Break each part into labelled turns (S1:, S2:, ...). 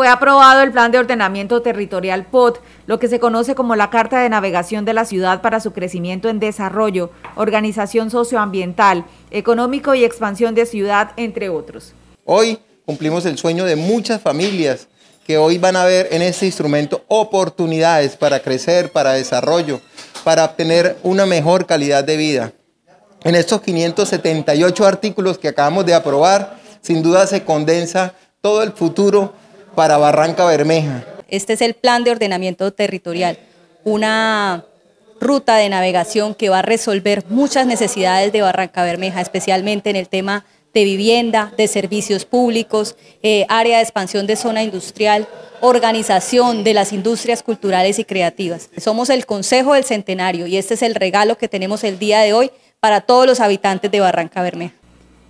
S1: fue aprobado el Plan de Ordenamiento Territorial POT, lo que se conoce como la Carta de Navegación de la Ciudad para su Crecimiento en Desarrollo, Organización Socioambiental, Económico y Expansión de Ciudad, entre otros.
S2: Hoy cumplimos el sueño de muchas familias que hoy van a ver en este instrumento oportunidades para crecer, para desarrollo, para obtener una mejor calidad de vida. En estos 578 artículos que acabamos de aprobar, sin duda se condensa todo el futuro para Barranca Bermeja.
S3: Este es el plan de ordenamiento territorial, una ruta de navegación que va a resolver muchas necesidades de Barranca Bermeja, especialmente en el tema de vivienda, de servicios públicos, eh, área de expansión de zona industrial, organización de las industrias culturales y creativas. Somos el Consejo del Centenario y este es el regalo que tenemos el día de hoy para todos los habitantes de Barranca Bermeja.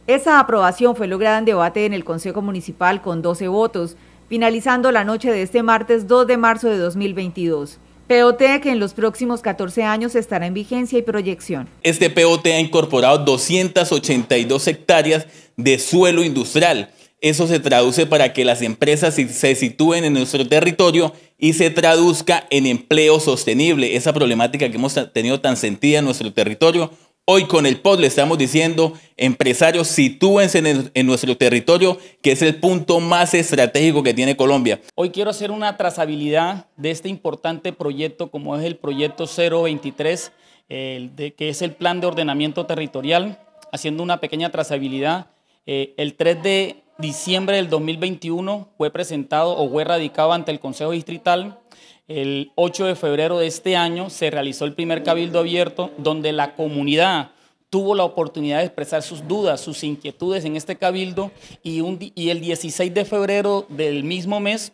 S3: Esa aprobación fue lograda en debate en el Consejo Municipal con 12 votos
S1: finalizando la noche de este martes 2 de marzo de 2022. POT que en los próximos 14 años estará en vigencia y proyección.
S4: Este POT ha incorporado 282 hectáreas de suelo industrial. Eso se traduce para que las empresas se sitúen en nuestro territorio y se traduzca en empleo sostenible. Esa problemática que hemos tenido tan sentida en nuestro territorio, Hoy con el pod le estamos diciendo, empresarios, sitúense en, nuestro territorio, que es el punto más estratégico que tiene Colombia.
S5: Hoy quiero hacer una trazabilidad de este importante proyecto como es el proyecto 023, que es el plan de ordenamiento territorial, haciendo una pequeña trazabilidad. Eh, el 3 de diciembre del 2021 fue presentado o fue radicado ante el Consejo Distrital. El 8 de febrero de este año se realizó el primer cabildo abierto donde la comunidad tuvo la oportunidad de expresar sus dudas, sus inquietudes en este cabildo y, y el 16 de febrero del mismo mes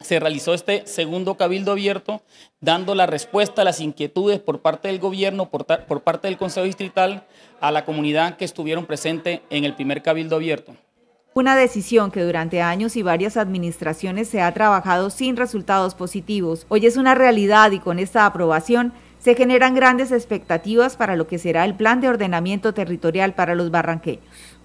S5: se realizó este segundo cabildo abierto, dando la respuesta a las inquietudes por parte del gobierno, por, por parte del Consejo Distrital, a la comunidad que estuvieron presentes en el primer cabildo abierto.
S1: Una decisión que durante años y varias administraciones se ha trabajado sin resultados positivos. Hoy es una realidad y con esta aprobación se generan grandes expectativas para lo que será el plan de ordenamiento territorial para los barranqueños.